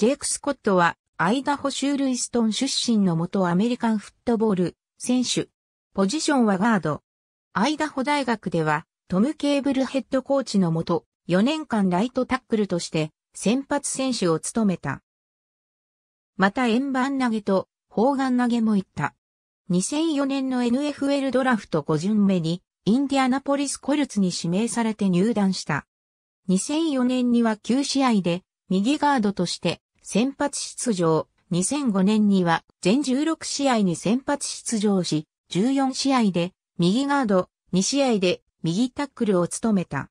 ジェイク・スコットは、アイダホ州ルイストン出身の元アメリカンフットボール選手。ポジションはガード。アイダホ大学では、トム・ケーブルヘッドコーチのもと、4年間ライトタックルとして、先発選手を務めた。また円盤投げと砲丸投げも行った。2004年の NFL ドラフト5巡目に、インディアナポリス・コルツに指名されて入団した。2004年には9試合で、右ガードとして先発出場。2005年には全16試合に先発出場し、14試合で右ガード、2試合で右タックルを務めた。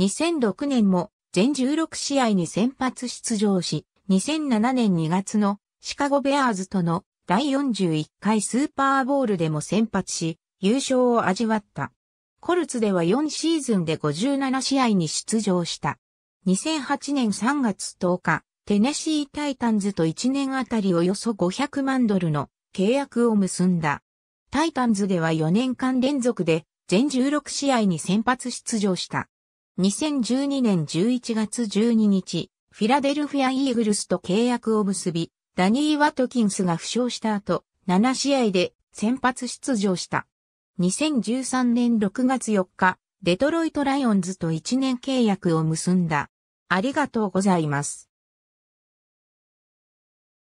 2006年も全16試合に先発出場し、2007年2月のシカゴベアーズとの第41回スーパーボールでも先発し、優勝を味わった。コルツでは4シーズンで57試合に出場した。2008年3月10日、テネシータイタンズと1年あたりおよそ500万ドルの契約を結んだ。タイタンズでは4年間連続で全16試合に先発出場した。2012年11月12日、フィラデルフィア・イーグルスと契約を結び、ダニー・ワトキンスが負傷した後、7試合で先発出場した。2013年6月4日、デトロイト・ライオンズと1年契約を結んだ。ありがとうございます。